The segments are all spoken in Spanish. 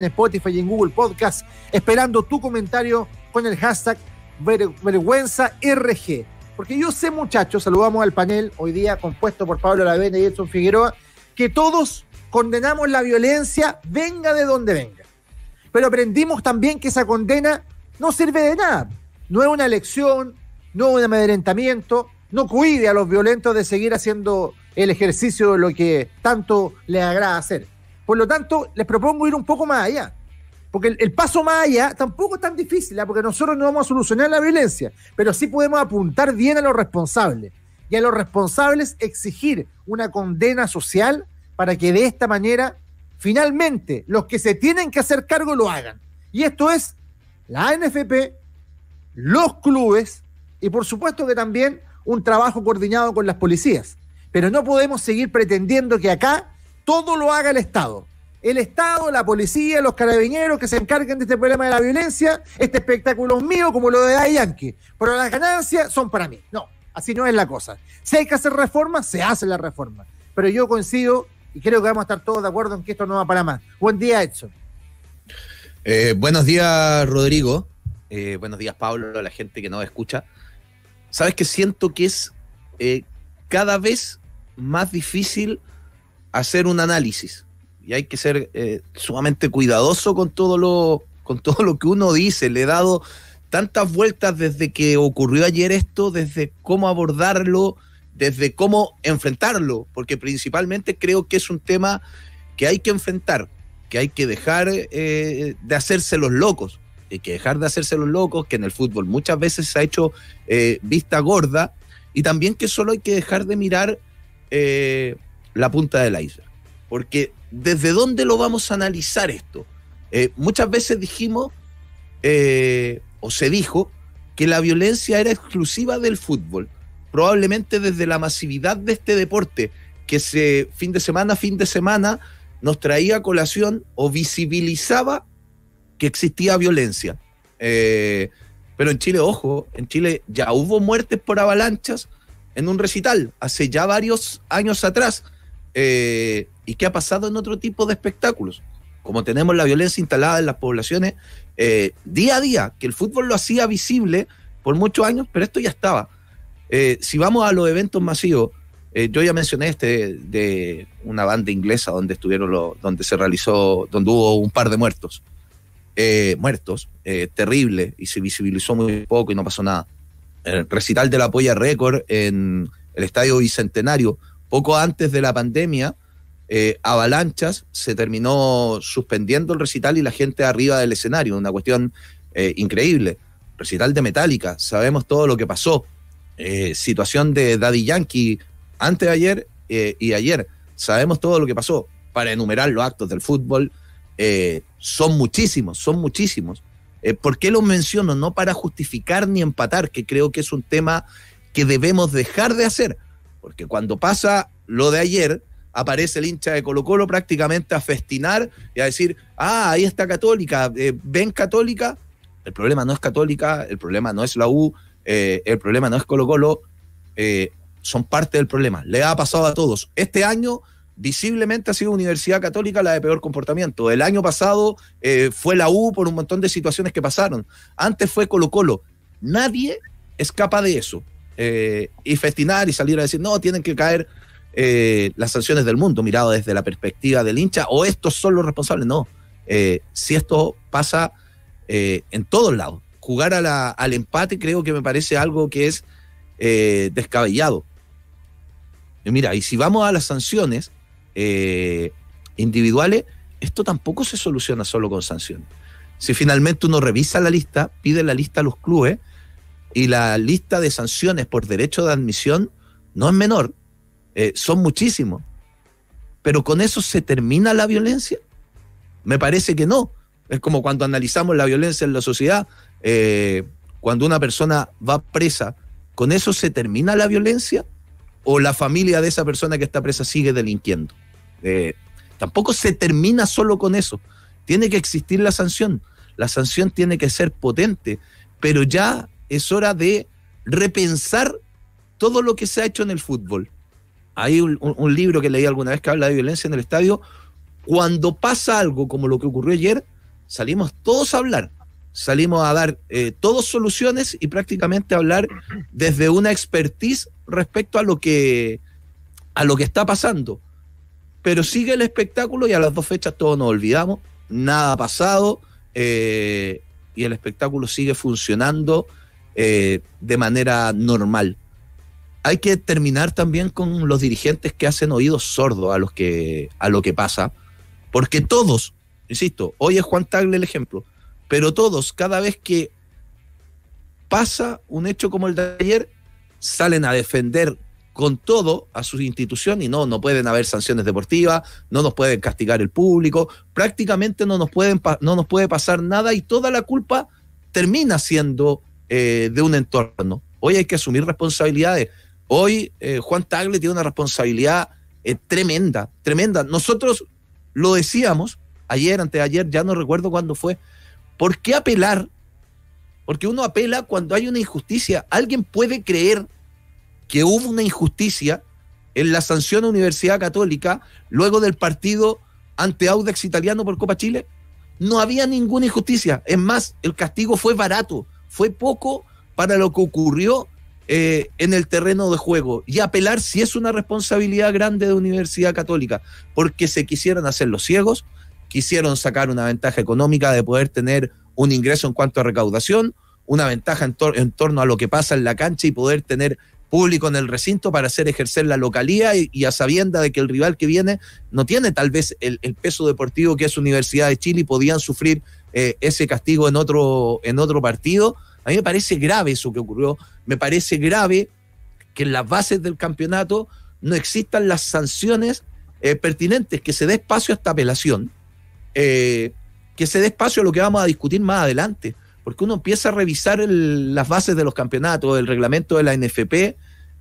en Spotify y en Google Podcast, esperando tu comentario con el hashtag #vergüenzaRG. Porque yo sé, muchachos, saludamos al panel hoy día compuesto por Pablo Lavena y Edson Figueroa, que todos condenamos la violencia, venga de donde venga. Pero aprendimos también que esa condena no sirve de nada. No es una elección, no es un amedrentamiento, no cuide a los violentos de seguir haciendo el ejercicio de lo que tanto les agrada hacer. Por lo tanto, les propongo ir un poco más allá. Porque el, paso más allá tampoco es tan difícil, ¿ah? porque nosotros no vamos a solucionar la violencia, pero sí podemos apuntar bien a los responsables. Y a los responsables exigir una condena social para que de esta manera, finalmente, los que se tienen que hacer cargo lo hagan. Y esto es la ANFP, los clubes y por supuesto que también un trabajo coordinado con las policías. Pero no podemos seguir pretendiendo que acá todo lo haga el Estado. El Estado, la policía, los carabineros que se encarguen de este problema de la violencia, este espectáculo es mío como lo de Ayanke. pero las ganancias son para mí. No, así no es la cosa. Si hay que hacer reformas, se hace la reforma. Pero yo coincido y creo que vamos a estar todos de acuerdo en que esto no va para más. Buen día, Edson. Eh, buenos días, Rodrigo. Eh, buenos días, Pablo, a la gente que nos escucha. Sabes que siento que es eh, cada vez más difícil hacer un análisis y hay que ser eh, sumamente cuidadoso con todo, lo, con todo lo que uno dice. Le he dado tantas vueltas desde que ocurrió ayer esto, desde cómo abordarlo, desde cómo enfrentarlo, porque principalmente creo que es un tema que hay que enfrentar, que hay que dejar eh, de hacerse los locos, hay que dejar de hacerse los locos, que en el fútbol muchas veces se ha hecho eh, vista gorda, y también que solo hay que dejar de mirar la punta la isla, Porque ¿desde dónde lo vamos a analizar esto? Eh, muchas veces dijimos, eh, o se dijo, que la violencia era exclusiva del fútbol, probablemente desde la masividad de este deporte, que se fin de semana, fin de semana, nos traía colación o visibilizaba que existía violencia. Eh, pero en Chile, ojo, en Chile ya hubo muertes por avalanchas en un recital, hace ya varios años atrás eh, y qué ha pasado en otro tipo de espectáculos. Como tenemos la violencia instalada en las poblaciones eh, día a día, que el fútbol lo hacía visible por muchos años, pero esto ya estaba. Eh, si vamos a los eventos masivos, yo ya mencioné este de una banda inglesa donde estuvieron los, donde se realizó, donde hubo un par de muertos. muertos, terrible, y se visibilizó muy poco y no pasó nada. El recital de la Polla Récord en el Estadio Bicentenario poco antes de la pandemia, eh, avalanchas, se terminó suspendiendo el recital y la gente arriba del escenario, una cuestión eh, increíble. Recital de Metallica, sabemos todo lo que pasó. Eh, situación de Daddy Yankee antes de ayer y ayer, sabemos todo lo que pasó. Para enumerar los actos del fútbol, son muchísimos, son muchísimos. ¿Por qué los menciono? No para justificar ni empatar, que creo que es un tema que debemos dejar de hacer porque cuando pasa lo de ayer, aparece el hincha de Colo Colo prácticamente a festinar y a decir, ah, ahí está Católica, eh, ven Católica. El problema no es Católica, el problema no es la U, eh, el problema no es Colo Colo, eh, son parte del problema. Le ha pasado a todos. Este año visiblemente ha sido Universidad Católica la de peor comportamiento. El año pasado fue la U por un montón de situaciones que pasaron. Antes fue Colo Colo. Nadie escapa de eso. Eh, y festinar y salir a decir, no, tienen que caer eh, las sanciones del mundo, mirado desde la perspectiva del hincha, o estos son los responsables. No, eh, si esto pasa en todos lados, jugar al empate creo que me parece algo que es descabellado. Y mira, y si vamos a las sanciones individuales, esto tampoco se soluciona solo con sanciones. Si finalmente uno revisa la lista, pide la lista a los clubes, y la lista de sanciones por derecho de admisión no es menor, eh, son muchísimos. Pero con eso se termina la violencia? Me parece que no. Es como cuando analizamos la violencia en la sociedad, eh, cuando una persona va presa, ¿con eso se termina la violencia? ¿O la familia de esa persona que está presa sigue delinquiendo? Eh, tampoco se termina solo con eso. Tiene que existir la sanción. La sanción tiene que ser potente, pero ya es hora de repensar todo lo que se ha hecho en el fútbol. Hay un, libro que leí alguna vez que habla de violencia en el estadio. Cuando pasa algo como lo que ocurrió ayer, salimos todos a hablar, salimos a dar eh, todos soluciones y prácticamente a hablar desde una expertise respecto a lo que a lo que está pasando. Pero sigue el espectáculo y a las dos fechas todos nos olvidamos, nada ha pasado eh, y el espectáculo sigue funcionando eh, de manera normal. Hay que terminar también con los dirigentes que hacen oídos sordos a, los que, a lo que pasa, porque todos, insisto, hoy es Juan Tagle el ejemplo, pero todos, cada vez que pasa un hecho como el de ayer, salen a defender con todo a su institución y no, no pueden haber sanciones deportivas, no nos pueden castigar el público, prácticamente no nos, pueden, no nos puede pasar nada y toda la culpa termina siendo eh, de un entorno. Hoy hay que asumir responsabilidades. Hoy eh, Juan Tagle tiene una responsabilidad eh, tremenda, tremenda. Nosotros lo decíamos ayer, anteayer ayer, ya no recuerdo cuándo fue. ¿Por qué apelar? Porque uno apela cuando hay una injusticia. Alguien puede creer que hubo una injusticia en la sanción a Universidad Católica luego del partido ante Audax Italiano por Copa Chile. No había ninguna injusticia. Es más, el castigo fue barato fue poco para lo que ocurrió eh, en el terreno de juego y apelar si es una responsabilidad grande de Universidad Católica, porque se quisieron hacer los ciegos, quisieron sacar una ventaja económica de poder tener un ingreso en cuanto a recaudación, una ventaja en, torno a lo que pasa en la cancha y poder tener público en el recinto para hacer ejercer la localía y, a sabienda de que el rival que viene no tiene tal vez el, el, peso deportivo que es Universidad de Chile y podían sufrir eh, ese castigo en otro, en otro partido. A mí me parece grave eso que ocurrió. Me parece grave que en las bases del campeonato no existan las sanciones eh, pertinentes, que se dé espacio a esta apelación, eh, que se dé espacio a lo que vamos a discutir más adelante, porque uno empieza a revisar las bases de los campeonatos, el reglamento de la NFP,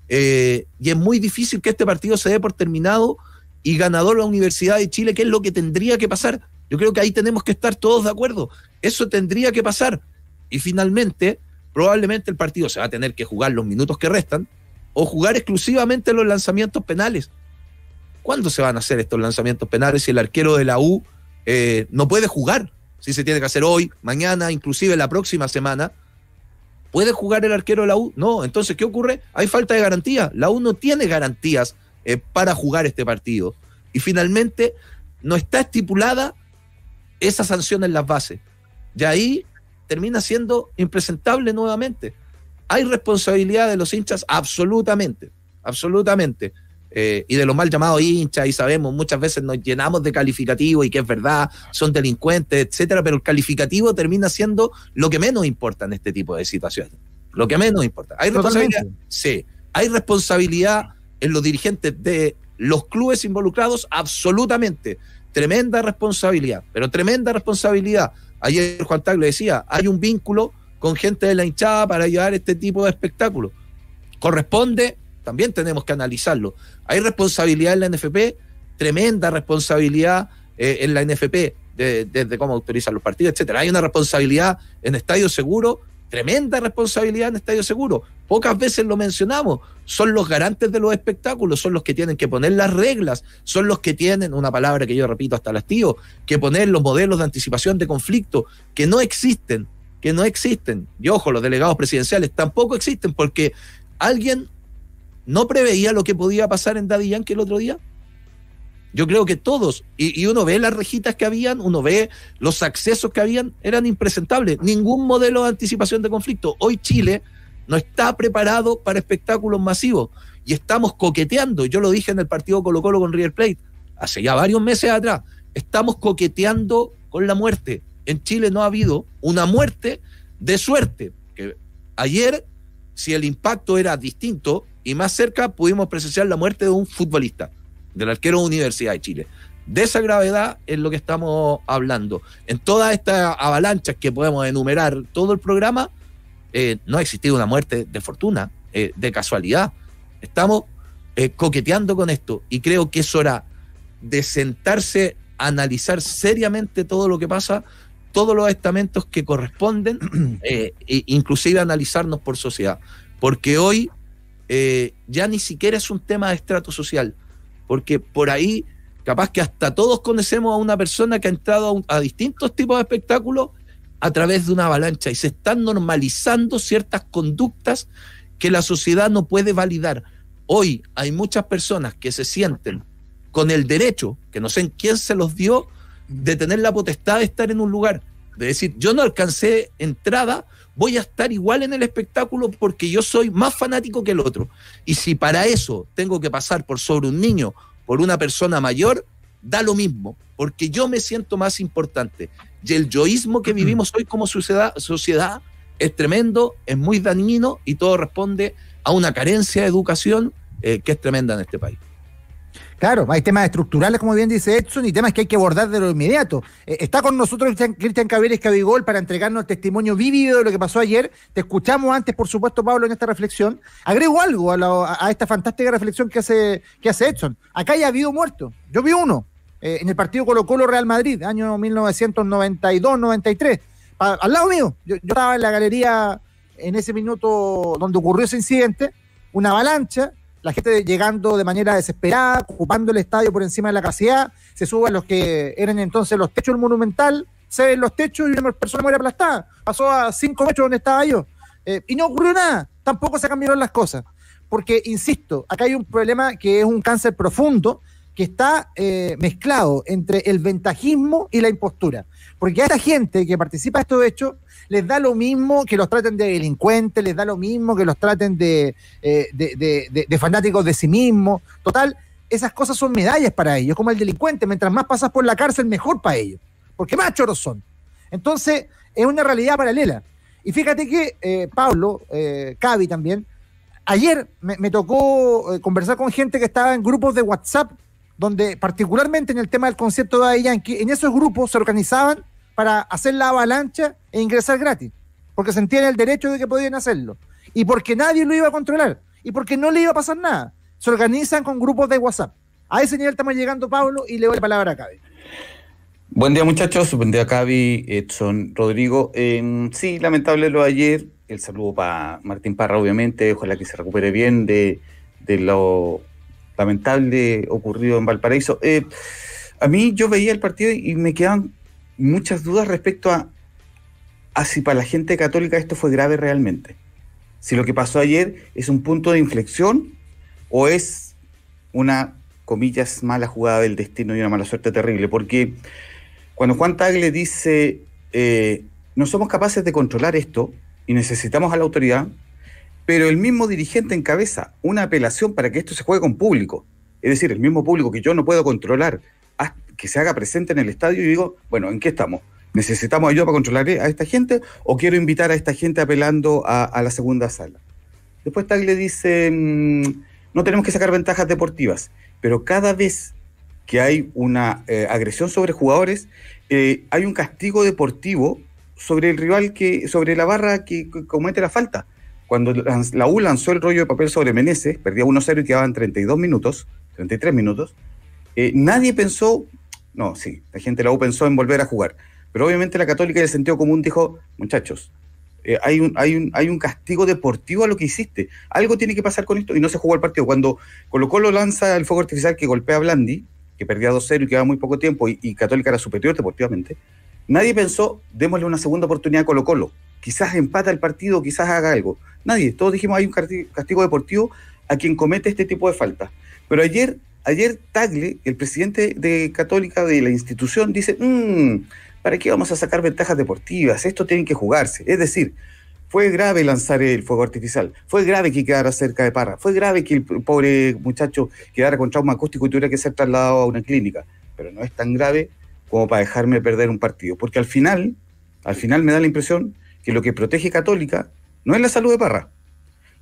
y es muy difícil que este partido se dé por terminado y ganador la Universidad de Chile, que es lo que tendría que pasar yo creo que ahí tenemos que estar todos de acuerdo. Eso tendría que pasar. Y finalmente, probablemente el partido se va a tener que jugar los minutos que restan o jugar exclusivamente los lanzamientos penales. ¿Cuándo se van a hacer estos lanzamientos penales si el arquero de la U eh, no puede jugar? Si se tiene que hacer hoy, mañana, inclusive la próxima semana. ¿Puede jugar el arquero de la U? No. Entonces, ¿qué ocurre? Hay falta de garantía. La U no tiene garantías eh, para jugar este partido. Y finalmente, no está estipulada esa sanción en las bases. Y ahí termina siendo impresentable nuevamente. Hay responsabilidad de los hinchas, absolutamente, absolutamente. Eh, y de los mal llamados hinchas, y sabemos, muchas veces nos llenamos de calificativos y que es verdad, son delincuentes, etcétera, pero el calificativo termina siendo lo que menos importa en este tipo de situaciones. Lo que menos importa. ¿Hay responsabilidad? Sí. ¿Hay responsabilidad en los dirigentes de los clubes involucrados? Absolutamente. Tremenda responsabilidad, pero tremenda responsabilidad. Ayer Juan Tag le decía, hay un vínculo con gente de la hinchada para llevar este tipo de espectáculo. Corresponde, también tenemos que analizarlo. Hay responsabilidad en la NFP, tremenda responsabilidad eh, en la NFP, desde de, cómo autorizan los partidos, etcétera. Hay una responsabilidad en Estadio Seguro tremenda responsabilidad en Estadio Seguro. Pocas veces lo mencionamos. Son los garantes de los espectáculos, son los que tienen que poner las reglas, son los que tienen, una palabra que yo repito hasta las tío que poner los modelos de anticipación de conflicto, que no existen, que no existen. Y ojo, los delegados presidenciales tampoco existen porque alguien no preveía lo que podía pasar en Daddy Yankee el otro día. Yo creo que todos, y, uno ve las rejitas que habían, uno ve los accesos que habían, eran impresentables. Ningún modelo de anticipación de conflicto. Hoy Chile no está preparado para espectáculos masivos y estamos coqueteando. Yo lo dije en el partido Colo Colo con River Plate hace ya varios meses atrás. Estamos coqueteando con la muerte. En Chile no ha habido una muerte de suerte. Que ayer, si el impacto era distinto y más cerca, pudimos presenciar la muerte de un futbolista del arquero Universidad de Chile. De esa gravedad es lo que estamos hablando. En todas estas avalanchas que podemos enumerar todo el programa, eh, no ha existido una muerte de fortuna, eh, de casualidad. Estamos eh, coqueteando con esto y creo que es hora de sentarse, a analizar seriamente todo lo que pasa, todos los estamentos que corresponden, e inclusive analizarnos por sociedad. Porque hoy ya ni siquiera es un tema de estrato social porque por ahí capaz que hasta todos conocemos a una persona que ha entrado a, distintos tipos de espectáculos a través de una avalancha y se están normalizando ciertas conductas que la sociedad no puede validar. Hoy hay muchas personas que se sienten con el derecho, que no sé en quién se los dio, de tener la potestad de estar en un lugar, de decir, yo no alcancé entrada, voy a estar igual en el espectáculo porque yo soy más fanático que el otro. Y si para eso tengo que pasar por sobre un niño, por una persona mayor, da lo mismo, porque yo me siento más importante. Y el yoísmo que mm. vivimos hoy como sociedad, es tremendo, es muy dañino y todo responde a una carencia de educación eh, que es tremenda en este país. Claro, hay temas estructurales, como bien dice Edson, y temas que hay que abordar de lo inmediato. Eh, está con nosotros Cristian y Cabigol para entregarnos el testimonio vívido de lo que pasó ayer. Te escuchamos antes, por supuesto, Pablo, en esta reflexión. Agrego algo a, esta fantástica reflexión que hace, que hace Edson. Acá ya ha habido muertos. Yo vi uno eh, en el partido Colo Colo Real Madrid, año 1992-93. Al lado mío, yo estaba en la galería en ese minuto donde ocurrió ese incidente, una avalancha, la gente llegando de manera desesperada, ocupando el estadio por encima de la capacidad, se suben los que eran entonces los techos del Monumental, se ven los techos y una persona muere aplastada. Pasó a cinco metros donde estaba yo. Eh, y no ocurrió nada, tampoco se cambiaron las cosas. Porque, insisto, acá hay un problema que es un cáncer profundo que está eh, mezclado entre el ventajismo y la impostura. Porque hay esta gente que participa de estos hechos les da lo mismo que los traten de delincuentes, les da lo mismo que los traten de, eh, de, fanáticos de sí mismos. Total, esas cosas son medallas para ellos, como el delincuente. Mientras más pasas por la cárcel, mejor para ellos, porque más choros son. Entonces, es una realidad paralela. Y fíjate que eh, Pablo, eh, Cavi también, ayer me, tocó eh, conversar con gente que estaba en grupos de WhatsApp, donde particularmente en el tema del concierto de Yankee, en esos grupos se organizaban para hacer la avalancha e ingresar gratis, porque sentían el derecho de que podían hacerlo, y porque nadie lo iba a controlar, y porque no le iba a pasar nada. Se organizan con grupos de WhatsApp. A ese nivel estamos llegando, Pablo, y le doy la palabra a Cavi. Buen día, muchachos. Buen día, Cavi, Edson, Rodrigo. Em, sí, lamentable lo de ayer. El saludo para Martín Parra, obviamente. Ojalá que se recupere bien de, de lo lamentable ocurrido en Valparaíso. Eh, a mí yo veía el partido y me quedaban muchas dudas respecto a, si para la gente católica esto fue grave realmente. Si lo que pasó ayer es un punto de inflexión o es una, comillas, mala jugada del destino y una mala suerte terrible. Porque cuando Juan Tagle dice, eh, no somos capaces de controlar esto y necesitamos a la autoridad, pero el mismo dirigente encabeza una apelación para que esto se juegue con público. Es decir, el mismo público que yo no puedo controlar, que se haga presente en el estadio y digo, bueno, ¿en qué estamos? ¿Necesitamos ayuda para controlar a esta gente o quiero invitar a esta gente apelando a, la segunda sala? Después Tagle dice, mm, no tenemos que sacar ventajas deportivas, pero cada vez que hay una eh, agresión sobre jugadores, eh, hay un castigo deportivo sobre el rival, que sobre la barra que, comete la falta. Cuando la, U lanzó el rollo de papel sobre Meneses, perdía 1-0 y quedaban 32 minutos, 33 minutos, eh, nadie pensó no, sí, la gente la pensó en volver a jugar. Pero obviamente la Católica el sentido común dijo, muchachos, eh, hay, un, hay, un, hay un castigo deportivo a lo que hiciste. Algo tiene que pasar con esto y no se jugó el partido. Cuando Colo Colo lanza el fuego artificial que golpea a Blandi, que perdía 2-0 y quedaba muy poco tiempo y, y Católica era superior deportivamente, nadie pensó, démosle una segunda oportunidad a Colo Colo. Quizás empata el partido, quizás haga algo. Nadie. Todos dijimos, hay un castigo deportivo a quien comete este tipo de faltas. Pero ayer Ayer Tagle, el presidente de Católica de la institución, dice, mm, ¿para qué vamos a sacar ventajas deportivas? Esto tiene que jugarse. Es decir, fue grave lanzar el fuego artificial, fue grave que quedara cerca de Parra, fue grave que el pobre muchacho quedara con trauma acústico y tuviera que ser trasladado a una clínica, pero no es tan grave como para dejarme perder un partido, porque al final, al final me da la impresión que lo que protege Católica no es la salud de Parra,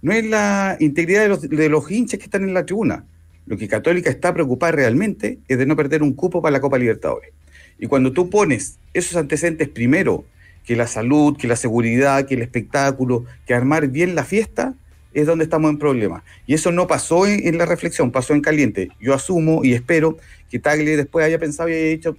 no es la integridad de los, de los hinchas que están en la tribuna, lo que Católica está preocupada realmente es de no perder un cupo para la Copa Libertadores. Y cuando tú pones esos antecedentes primero, que la salud, que la seguridad, que el espectáculo, que armar bien la fiesta, es donde estamos en problema, Y eso no pasó en, la reflexión, pasó en caliente. Yo asumo y espero que Tagli después haya pensado y haya dicho,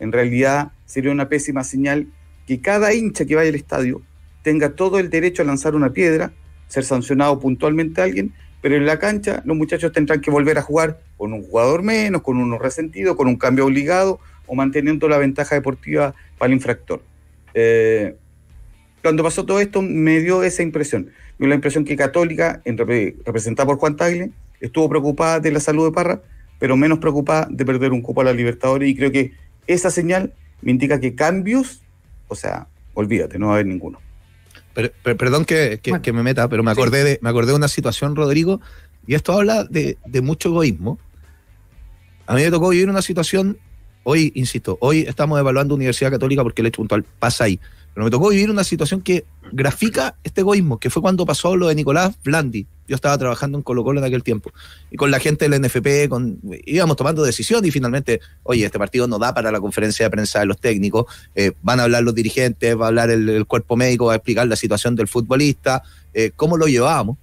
en realidad sería una pésima señal que cada hincha que vaya al estadio tenga todo el derecho a lanzar una piedra, ser sancionado puntualmente a alguien pero en la cancha los muchachos tendrán que volver a jugar con un jugador menos, con uno resentido, con un cambio obligado o manteniendo la ventaja deportiva para el infractor. Eh, cuando pasó todo esto me dio esa impresión. Me dio la impresión que Católica, representada por Juan Tagle, estuvo preocupada de la salud de Parra, pero menos preocupada de perder un cupo a la Libertadores y creo que esa señal me indica que cambios, o sea, olvídate, no va a haber ninguno perdón que, me meta, pero me acordé, de, me acordé una situación, Rodrigo, y esto habla de, de mucho egoísmo. A mí me tocó vivir una situación, hoy, insisto, hoy estamos evaluando Universidad Católica porque el hecho puntual pasa ahí, pero me tocó vivir una situación que grafica este egoísmo, que fue cuando pasó lo de Nicolás Blandi, yo estaba trabajando en Colo Colo en aquel tiempo, y con la gente del NFP íbamos tomando decisión y finalmente, oye, este partido no da para la conferencia de prensa de los técnicos, eh, van a hablar los dirigentes, va a hablar el, cuerpo médico, va a explicar la situación del futbolista, eh, cómo lo llevamos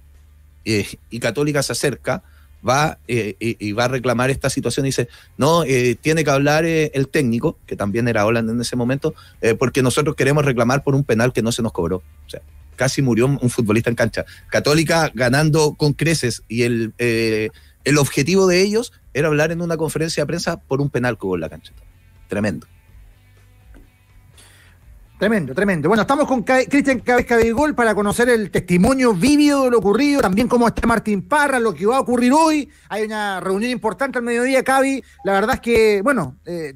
eh, y Católica se acerca, va y, y, va a reclamar esta situación y dice, no, tiene que hablar el técnico, que también era Holland en ese momento, porque nosotros queremos reclamar por un penal que no se nos cobró. O sea, casi murió un futbolista en cancha. Católica ganando con creces y el, eh, el objetivo de ellos era hablar en una conferencia de prensa por un penal con en la cancha. Tremendo. Tremendo, tremendo. Bueno, estamos con Cristian Cabezca de Gol para conocer el testimonio vívido de lo ocurrido, también cómo está Martín Parra, lo que va a ocurrir hoy. Hay una reunión importante al mediodía, Cavi. La verdad es que, bueno, eh,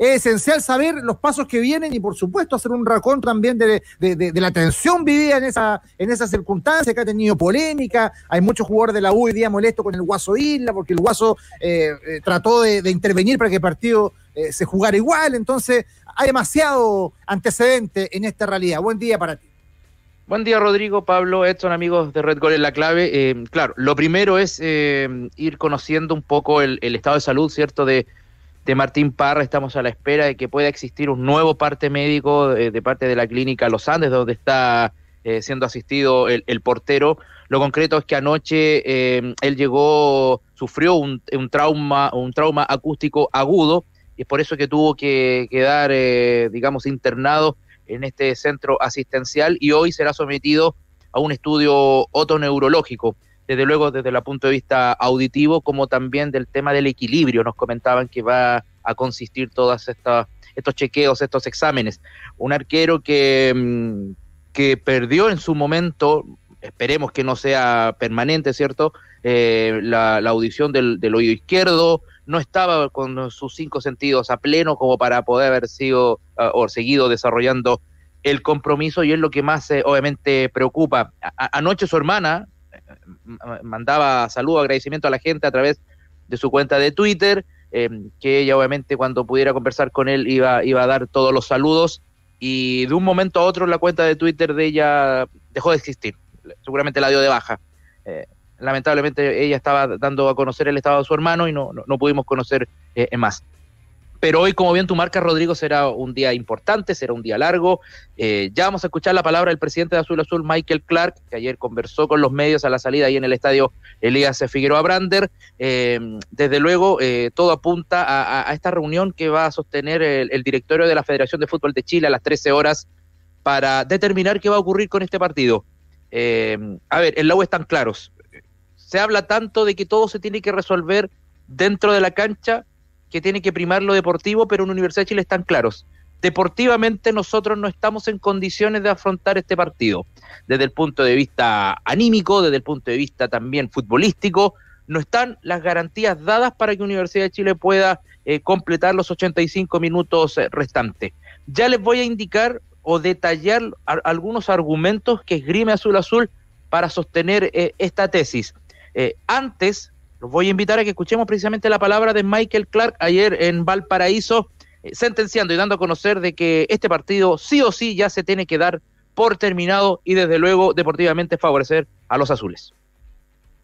es esencial saber los pasos que vienen y por supuesto hacer un racón también de, de, la tensión vivida en esa, en esa circunstancia que ha tenido polémica. Hay muchos jugadores de la U hoy día molestos con el Guaso Isla porque el Guaso eh, eh, trató de, intervenir para que el partido eh, se jugara igual. Entonces hay demasiado antecedente en esta realidad. Buen día para ti. Buen día, Rodrigo, Pablo, Edson, amigos de Red Gol en la clave. claro, lo primero es ir conociendo un poco el, el, estado de salud, ¿cierto?, de, de Martín Parra. Estamos a la espera de que pueda existir un nuevo parte médico eh, de, parte de la clínica Los Andes, donde está eh, siendo asistido el, portero. Lo concreto es que anoche eh, él llegó, sufrió un, trauma, un trauma acústico agudo y es por eso que tuvo que quedar, digamos, internado en este centro asistencial y hoy será sometido a un estudio otoneurológico desde luego desde el punto de vista auditivo, como también del tema del equilibrio. Nos comentaban que va a consistir todos estas estos chequeos, estos exámenes. Un arquero mm, que, perdió en su momento, esperemos que no sea permanente, ¿cierto? Eh, la, audición del, oído izquierdo, no estaba con sus cinco sentidos a pleno como para poder haber sido ah, o seguido desarrollando el compromiso y es lo que más eh, obviamente preocupa. anoche su hermana eh, mandaba saludos, agradecimiento a la gente a través de su cuenta de Twitter, eh, que ella obviamente cuando pudiera conversar con él iba, iba a dar todos los saludos y de un momento a otro la cuenta de Twitter de ella dejó de existir, seguramente la dio de baja. Eh, lamentablemente ella estaba dando a conocer el estado de su hermano y no, pudimos conocer más. Pero hoy, como bien tú marcas, Rodrigo, será un día importante, será un día largo. Eh, ya vamos a escuchar la palabra del presidente de Azul Azul, Michael Clark, que ayer conversó con los medios a la salida ahí en el estadio Elías Figueroa Brander. Eh, desde luego, eh, todo apunta a, esta reunión que va a sostener el, directorio de la Federación de Fútbol de Chile a las 13 horas para determinar qué va a ocurrir con este partido. a ver, el la U están claros. Se habla tanto de que todo se tiene que resolver dentro de la cancha que tiene que primar lo deportivo, pero en Universidad de Chile están claros. Deportivamente nosotros no estamos en condiciones de afrontar este partido. Desde el punto de vista anímico, desde el punto de vista también futbolístico, no están las garantías dadas para que Universidad de Chile pueda eh, completar los 85 minutos eh, restantes. Ya les voy a indicar o detallar algunos argumentos que esgrime Azul Azul para sostener eh, esta tesis. antes los voy a invitar a que escuchemos precisamente la palabra de Michael Clark ayer en Valparaíso, eh, sentenciando y dando a conocer de que este partido sí o sí ya se tiene que dar por terminado y desde luego deportivamente favorecer a los azules.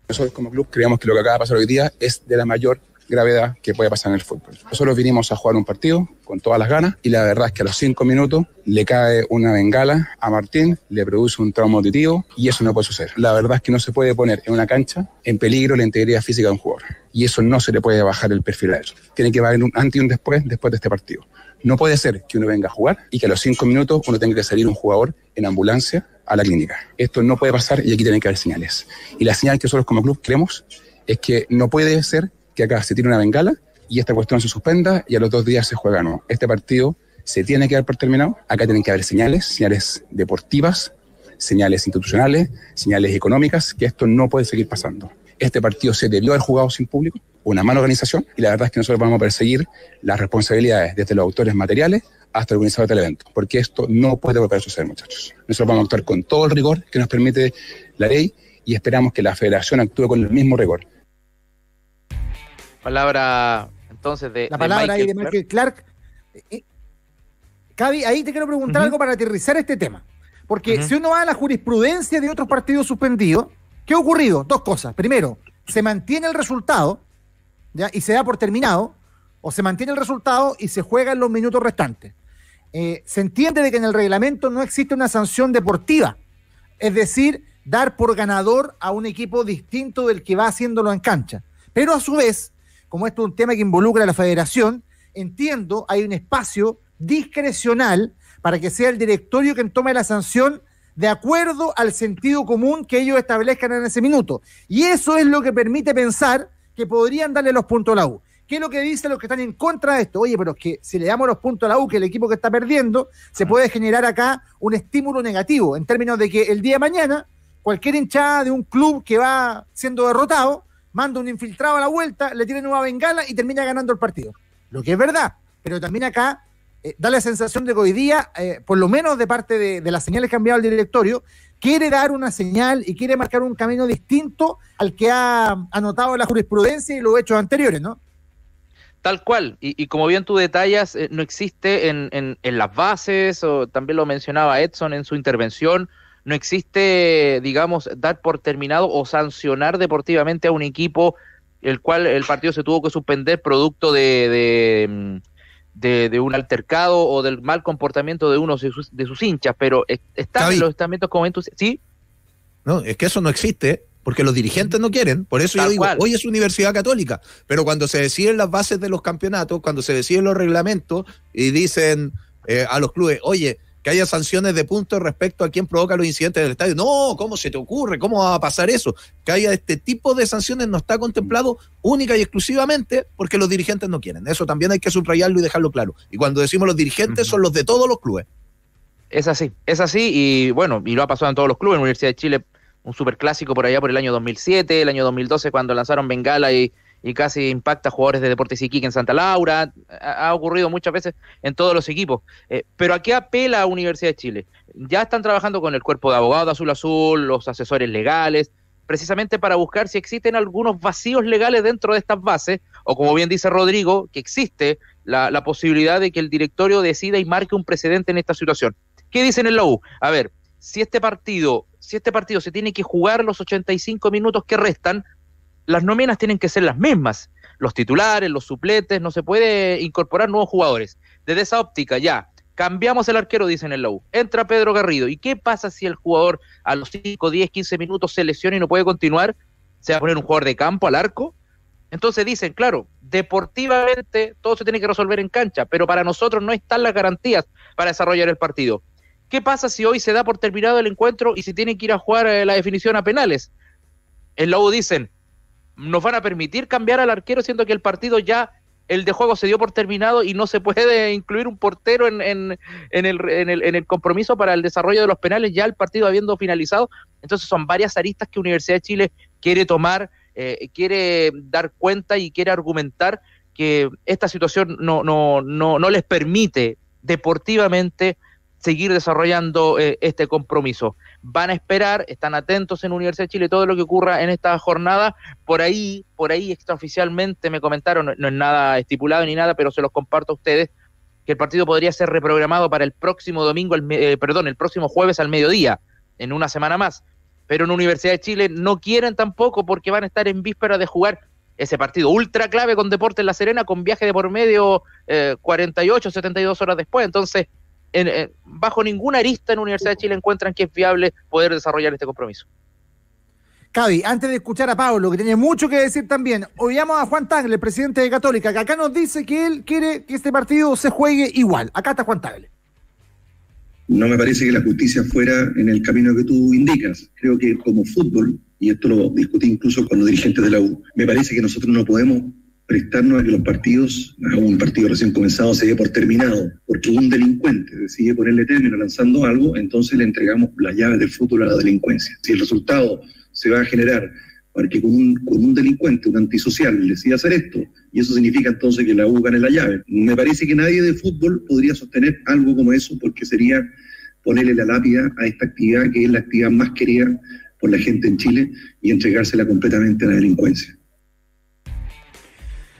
Nosotros como club creemos que lo que acaba de pasar hoy día es de la mayor gravedad que puede pasar en el fútbol. Nosotros vinimos a jugar un partido con todas las ganas y la verdad es que a los cinco minutos le cae una bengala a Martín, le produce un trauma auditivo y eso no puede suceder. La verdad es que no se puede poner en una cancha en peligro la integridad física de un jugador y eso no se le puede bajar el perfil a él. Tiene que haber un antes y un después después de este partido. No puede ser que uno venga a jugar y que a los cinco minutos uno tenga que salir un jugador en ambulancia a la clínica. Esto no puede pasar y aquí tienen que haber señales. Y la señal que nosotros como club creemos es que no puede ser que acá se tire una bengala y esta cuestión se suspenda y a los dos días se juega no. Este partido se tiene que dar por terminado. Acá tienen que haber señales, señales deportivas, señales institucionales, señales económicas, que esto no puede seguir pasando. Este partido se debió haber jugado sin público, una mala organización, y la verdad es que nosotros vamos a perseguir las responsabilidades desde los autores materiales hasta el organizador del evento, porque esto no puede volver a suceder, muchachos. Nosotros vamos a actuar con todo el rigor que nos permite la ley y esperamos que la federación actúe con el mismo rigor. Palabra entonces de. La palabra de Michael Clark. Cavi, ahí te quiero preguntar algo para aterrizar este tema. Porque si uno va a la jurisprudencia de otros partidos suspendidos, ¿qué ha ocurrido? Dos cosas. Primero, se mantiene el resultado ¿ya? y se da por terminado, o se mantiene el resultado y se juega en los minutos restantes. Eh, se entiende de que en el reglamento no existe una sanción deportiva, es decir, dar por ganador a un equipo distinto del que va haciéndolo en cancha. Pero a su vez, como esto es un tema que involucra a la federación, entiendo, hay un espacio discrecional para que sea el directorio quien tome la sanción de acuerdo al sentido común que ellos establezcan en ese minuto. Y eso es lo que permite pensar que podrían darle los puntos a la U. ¿Qué es lo que dicen los que están en contra de esto? Oye, pero es que si le damos los puntos a la U, que el equipo que está perdiendo, se ah. puede generar acá un estímulo negativo, en términos de que el día de mañana, cualquier hinchada de un club que va siendo derrotado, manda un infiltrado a la vuelta, le tiene una bengala y termina ganando el partido. Lo que es verdad, pero también acá eh, da la sensación de que hoy día, eh, por lo menos de parte de, las señales que ha enviado el directorio, quiere dar una señal y quiere marcar un camino distinto al que ha anotado la jurisprudencia y los hechos anteriores, ¿no? Tal cual, y, como bien tú detallas, eh, no existe en, en, en las bases, o también lo mencionaba Edson en su intervención, no existe, digamos, dar por terminado o sancionar deportivamente a un equipo el cual el partido se tuvo que suspender producto de, de, mm, un altercado o del mal comportamiento de uno de sus, hinchas, pero están en los estamentos conventos, ¿sí? No, es que eso no existe porque los dirigentes no quieren. Por eso yo digo, hoy es Universidad Católica, pero cuando se deciden las bases de los campeonatos, cuando se deciden los reglamentos y dicen eh, a los clubes, oye, que haya sanciones de punto respecto a quien provoca los incidentes del estadio. No, ¿cómo se te ocurre? ¿Cómo va a pasar eso? Que haya este tipo de sanciones no está contemplado única y exclusivamente porque los dirigentes no quieren. Eso también hay que subrayarlo y dejarlo claro. Y cuando decimos los dirigentes, son los de todos los clubes. Es así, es así, y bueno, y lo ha pasado en todos los clubes. En la Universidad de Chile, un superclásico por allá por el año 2007, el año 2012, cuando lanzaron Bengala y y casi impacta a jugadores de Deportes Iquique en Santa Laura, ha, ocurrido muchas veces en todos los equipos. Eh, pero ¿a qué apela a Universidad de Chile? Ya están trabajando con el cuerpo de abogados Azul Azul, los asesores legales, precisamente para buscar si existen algunos vacíos legales dentro de estas bases, o como bien dice Rodrigo, que existe la, posibilidad de que el directorio decida y marque un precedente en esta situación. ¿Qué dicen en la U? A ver, si este partido, si este partido se tiene que jugar los 85 minutos que restan, las nóminas tienen que ser las mismas. Los titulares, los supletes, no se puede incorporar nuevos jugadores. Desde esa óptica ya, cambiamos el arquero, dicen en Low, Entra Pedro Garrido. ¿Y qué pasa si el jugador a los 5, 10, 15 minutos se lesiona y no puede continuar? ¿Se va a poner un jugador de campo al arco? Entonces dicen, claro, deportivamente todo se tiene que resolver en cancha, pero para nosotros no están las garantías para desarrollar el partido. ¿Qué pasa si hoy se da por terminado el encuentro y si tiene que ir a jugar eh, la definición a penales? En la dicen, nos van a permitir cambiar al arquero, siendo que el partido ya, el de juego se dio por terminado y no se puede incluir un portero en, en, en, el, en, el, compromiso para el desarrollo de los penales, ya el partido habiendo finalizado. Entonces son varias aristas que Universidad de Chile quiere tomar, eh, quiere dar cuenta y quiere argumentar que esta situación no, no, no, no les permite deportivamente seguir desarrollando eh, este compromiso. Van a esperar, están atentos en Universidad de Chile todo lo que ocurra en esta jornada. Por ahí, por ahí extraoficialmente me comentaron, no, es nada estipulado ni nada, pero se los comparto a ustedes que el partido podría ser reprogramado para el próximo domingo, el, eh, perdón, el próximo jueves al mediodía, en una semana más. Pero en Universidad de Chile no quieren tampoco porque van a estar en víspera de jugar ese partido ultra clave con Deportes La Serena, con viaje de por medio 48, eh, 72 horas después. Entonces, bajo ninguna arista en la Universidad de Chile encuentran que es viable poder desarrollar este compromiso. Cavi, antes de escuchar a Pablo, que tenía mucho que decir también, oíamos a Juan Tagle, el presidente de Católica, que acá nos dice que él quiere que este partido se juegue igual. Acá está Juan Tagle. No me parece que la justicia fuera en el camino que tú indicas. Creo que como fútbol, y esto lo discutí incluso con los dirigentes de la U, me parece que nosotros no podemos prestarnos a que los partidos, un partido recién comenzado se dé por terminado, porque un delincuente decide ponerle término lanzando algo, entonces le entregamos las llaves del fútbol a la delincuencia. Si el resultado se va a generar porque con un, con un delincuente, un antisocial, decida hacer esto, y eso significa entonces que la U gane la llave. Me parece que nadie de fútbol podría sostener algo como eso, porque sería ponerle la lápida a esta actividad, que es la actividad más querida por la gente en Chile, y entregársela completamente a la delincuencia.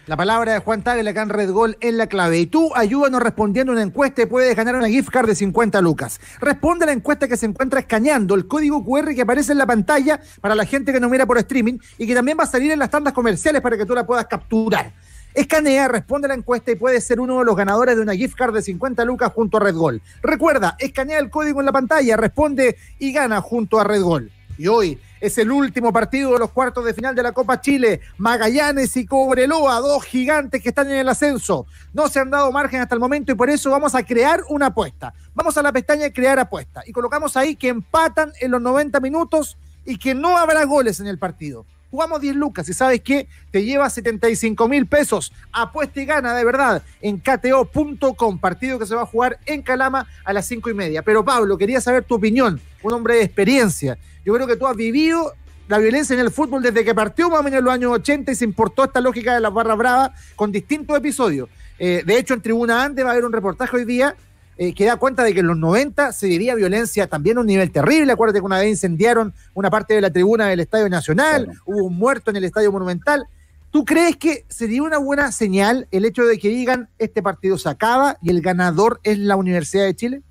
La palabra de Juan Távila acá en Red Gol en la clave. Y tú ayúdanos respondiendo una encuesta y puedes ganar una gift card de 50 lucas. Responde a la encuesta que se encuentra escaneando el código QR que aparece en la pantalla para la gente que nos mira por streaming y que también va a salir en las tandas comerciales para que tú la puedas capturar. Escanea, responde a la encuesta y puedes ser uno de los ganadores de una gift card de 50 lucas junto a Red Gol. Recuerda, escanea el código en la pantalla, responde y gana junto a Red Gol. Y hoy es el último partido de los cuartos de final de la Copa Chile. Magallanes y Cobreloa, dos gigantes que están en el ascenso. No se han dado margen hasta el momento y por eso vamos a crear una apuesta. Vamos a la pestaña de crear apuesta y colocamos ahí que empatan en los 90 minutos y que no habrá goles en el partido jugamos 10 lucas y sabes qué, te lleva 75 mil pesos. Apuesta y gana de verdad en kto.com, partido que se va a jugar en Calama a las 5 y media. Pero Pablo, quería saber tu opinión, un hombre de experiencia. Yo creo que tú has vivido la violencia en el fútbol desde que partió más o en los años 80 y se importó esta lógica de las barras bravas con distintos episodios. Eh, de hecho, en Tribuna Antes va a haber un reportaje hoy día eh, que da cuenta de que en los 90 se vivía violencia también a un nivel terrible. Acuérdate que una vez incendiaron una parte de la tribuna del Estadio Nacional, hubo un muerto en el Estadio Monumental. ¿Tú crees que sería una buena señal el hecho de que digan este partido se acaba y el ganador es la Universidad de Chile?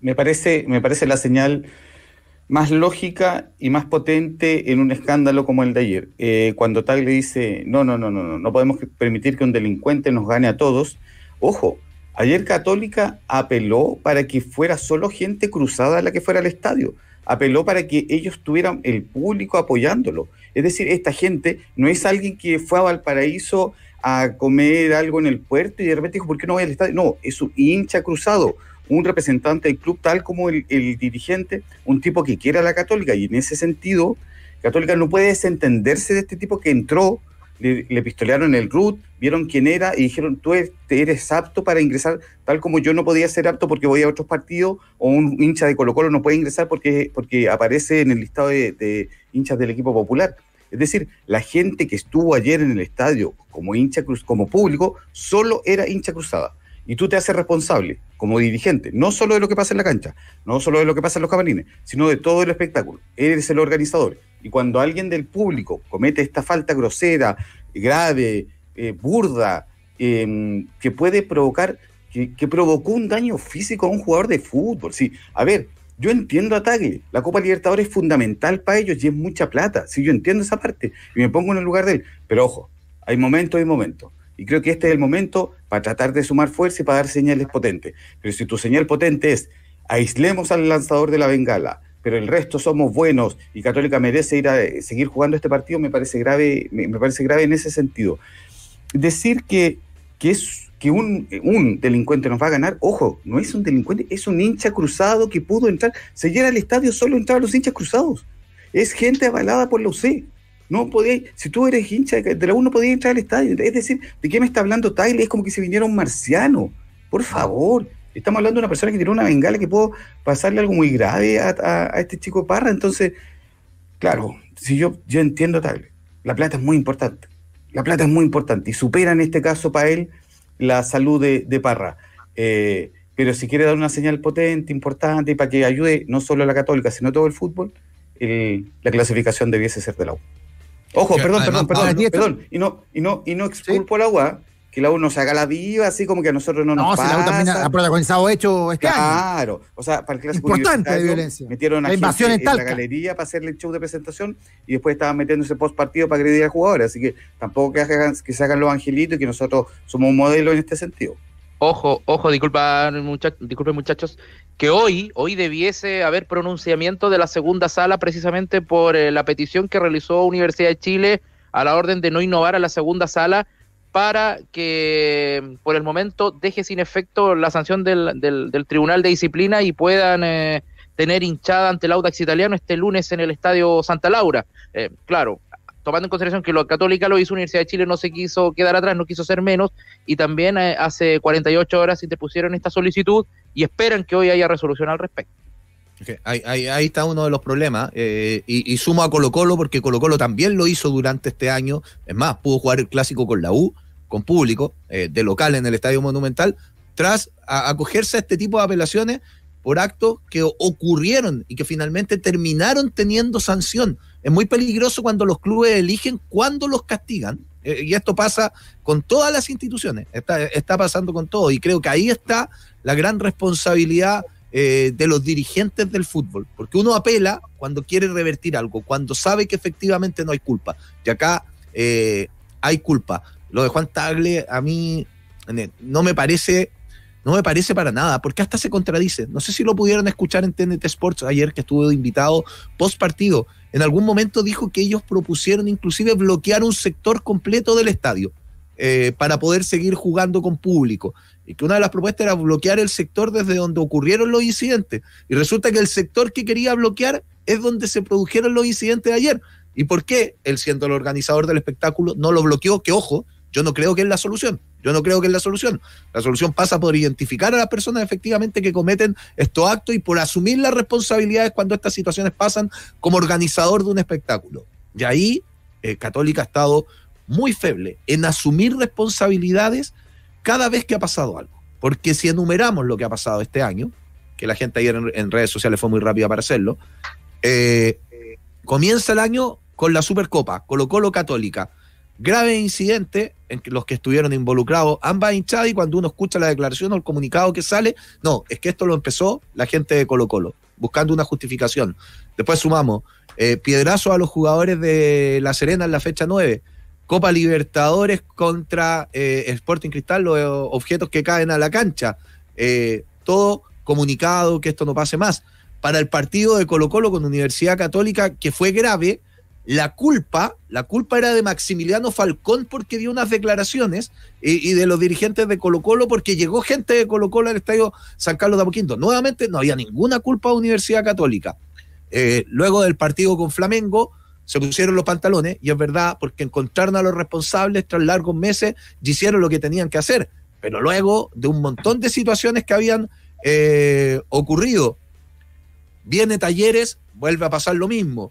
Me parece, me parece la señal más lógica y más potente en un escándalo como el de ayer. Eh, cuando tal le dice, no, no, no, no, no, no podemos permitir que un delincuente nos gane a todos. Ojo, Ayer Católica apeló para que fuera solo gente cruzada la que fuera al estadio. Apeló para que ellos tuvieran el público apoyándolo. Es decir, esta gente no es alguien que fue a Valparaíso a comer algo en el puerto y de repente dijo, ¿por qué no voy al estadio? No, es un hincha cruzado, un representante del club tal como el, dirigente, un tipo que quiera la católica. Y en ese sentido, Católica no puede desentenderse de este tipo que entró le, pistolearon el root, vieron quién era y dijeron, tú eres, apto para ingresar, tal como yo no podía ser apto porque voy a otros partidos, o un hincha de Colo Colo no puede ingresar porque, porque aparece en el listado de, de hinchas del equipo popular. Es decir, la gente que estuvo ayer en el estadio como hincha cruz, como público, solo era hincha cruzada y tú te haces responsable como dirigente, no solo de lo que pasa en la cancha, no solo de lo que pasa en los camarines, sino de todo el espectáculo. Eres el organizador. Y cuando alguien del público comete esta falta grosera, grave, eh, burda, em, que puede provocar, que, provocó un daño físico a un jugador de fútbol. Sí, a ver, yo entiendo a Tagli, La Copa Libertadores es fundamental para ellos y es mucha plata. Sí, yo entiendo esa parte y me pongo en el lugar de él. Pero ojo, hay momentos y momentos. Y creo que este es el momento para tratar de sumar fuerza y para dar señales potentes. Pero si tu señal potente es aislemos al lanzador de la bengala, pero el resto somos buenos y Católica merece ir eh, seguir jugando este partido, me parece grave, me, parece grave en ese sentido. Decir que, que un, delincuente nos va a ganar, ojo, no es un delincuente, es un hincha cruzado que pudo entrar, se llena el estadio, solo entraban los hinchas cruzados. Es gente avalada por la UC. No si tú eres hincha de la U, no podías entrar al estadio. Es decir, ¿de qué me está hablando Tyler? Es como que se viniera un marciano. Por ah. favor. Estamos hablando de una persona que tiene una bengala que puedo pasarle algo muy grave a, este chico Parra. Entonces, claro, si yo, yo entiendo Tyler, la plata es muy importante. La plata es muy importante y supera en este caso para él la salud de, Parra. Eh, pero si quiere dar una señal potente, importante, para que ayude no solo a la católica, sino a todo el fútbol, la clasificación debiese ser de la U. Ojo, perdón, perdón, perdón, perdón. Y no, y no, y no expulpo ¿Sí? la UA, que la U nos haga la viva, así como que a nosotros no, nos pasa. No, si la U también ha protagonizado hecho este Claro, o sea, para el clásico Importante violencia. Metieron a la en, la galería para hacerle el show de presentación y después estaban metiéndose post partido para agredir al jugador, así que tampoco que, hagan, que se hagan los angelitos y que nosotros somos un modelo en este sentido ojo, ojo, disculpa, disculpen muchachos, que hoy, hoy debiese haber pronunciamiento de la segunda sala precisamente por eh, la petición que realizó Universidad de Chile a la orden de no innovar a la segunda sala para que por el momento deje sin efecto la sanción del, Tribunal de Disciplina y puedan eh, tener hinchada ante el Audax italiano este lunes en el Estadio Santa Laura. Eh, claro, tomando en consideración que lo Católica lo hizo, Universidad de Chile no se quiso quedar atrás, no quiso ser menos, y también eh, hace 48 horas interpusieron esta solicitud y esperan que hoy haya resolución al respecto. Ahí, está uno de los problemas. Eh, y, sumo a Colo Colo porque Colo Colo también lo hizo durante este año. Es más, pudo jugar el clásico con la U, con público, eh, de local en el Estadio Monumental, tras acogerse a este tipo de apelaciones por actos que ocurrieron y que finalmente terminaron teniendo sanción es muy peligroso cuando los clubes eligen cuando los castigan. Eh, y esto pasa con todas las instituciones, está, pasando con todo. Y creo que ahí está la gran responsabilidad eh, de los dirigentes del fútbol, porque uno apela cuando quiere revertir algo, cuando sabe que efectivamente no hay culpa. Y acá eh, hay culpa. Lo de Juan Tagle a mí no me parece no me parece para nada, porque hasta se contradice. No sé si lo pudieron escuchar en TNT Sports ayer que estuvo invitado post partido. En algún momento dijo que ellos propusieron inclusive bloquear un sector completo del estadio eh, para poder seguir jugando con público. Y que una de las propuestas era bloquear el sector desde donde ocurrieron los incidentes. Y resulta que el sector que quería bloquear es donde se produjeron los incidentes de ayer. ¿Y por qué él, siendo el organizador del espectáculo, no lo bloqueó? Que ojo, yo no creo que es la solución. Yo no creo que es la solución. La solución pasa por identificar a las personas efectivamente que cometen estos actos y por asumir las responsabilidades cuando estas situaciones pasan como organizador de un espectáculo. Y ahí eh, Católica ha estado muy feble en asumir responsabilidades cada vez que ha pasado algo. Porque si enumeramos lo que ha pasado este año, que la gente ayer en, redes sociales fue muy rápida para hacerlo, eh, comienza el año con la Supercopa, Colo Colo Católica, Grave incidente en los que estuvieron involucrados ambas hinchadas y cuando uno escucha la declaración o el comunicado que sale, no, es que esto lo empezó la gente de Colo Colo, buscando una justificación. Después sumamos eh, piedrazo a los jugadores de La Serena en la fecha 9, Copa Libertadores contra eh, Sporting Cristal, los objetos que caen a la cancha, eh, todo comunicado, que esto no pase más. Para el partido de Colo Colo con Universidad Católica, que fue grave, la culpa, la culpa era de Maximiliano Falcón porque dio unas declaraciones y, de los dirigentes de Colo Colo porque llegó gente de Colo Colo al estadio San Carlos de Apoquindo. Nuevamente no había ninguna culpa de Universidad Católica. Eh, luego del partido con Flamengo se pusieron los pantalones y es verdad porque encontraron a los responsables tras largos meses y hicieron lo que tenían que hacer. Pero luego de un montón de situaciones que habían eh, ocurrido, viene Talleres, vuelve a pasar lo mismo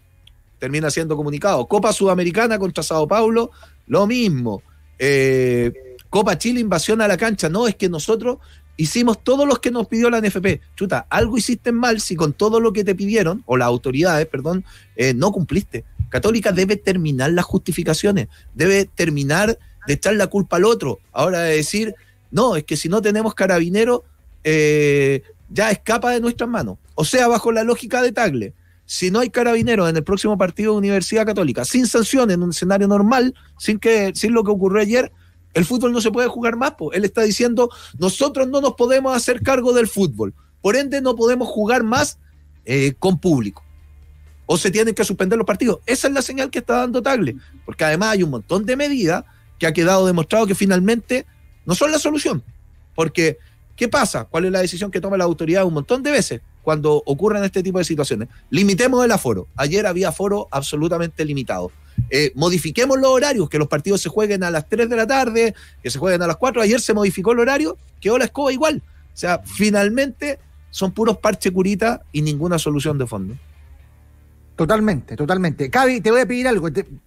termina siendo comunicado. Copa Sudamericana contra Sao Paulo, lo mismo. Eh, Copa Chile, invasión a la cancha. No, es que nosotros hicimos todos los que nos pidió la NFP. Chuta, algo hiciste mal si con todo lo que te pidieron, o las autoridades, perdón, eh, no cumpliste. Católica debe terminar las justificaciones, debe terminar de echar la culpa al otro. Ahora de decir, no, es que si no tenemos carabinero, eh, ya escapa de nuestras manos. O sea, bajo la lógica de Tagle, si no hay carabineros en el próximo partido de Universidad Católica, sin sanción en un escenario normal, sin, que, sin lo que ocurrió ayer, el fútbol no se puede jugar más. Él está diciendo, nosotros no nos podemos hacer cargo del fútbol, por ende no podemos jugar más eh, con público. O se tienen que suspender los partidos. Esa es la señal que está dando Tagle, porque además hay un montón de medidas que ha quedado demostrado que finalmente no son la solución. Porque, ¿qué pasa? ¿Cuál es la decisión que toma la autoridad un montón de veces? cuando ocurren este tipo de situaciones. Limitemos el aforo. Ayer había aforo absolutamente limitado. Eh, modifiquemos los horarios, que los partidos se jueguen a las 3 de la tarde, que se jueguen a las 4. Ayer se modificó el horario, quedó la escoba igual. O sea, finalmente son puros parche curita y ninguna solución de fondo. Totalmente, totalmente. Cavi, te voy a pedir algo.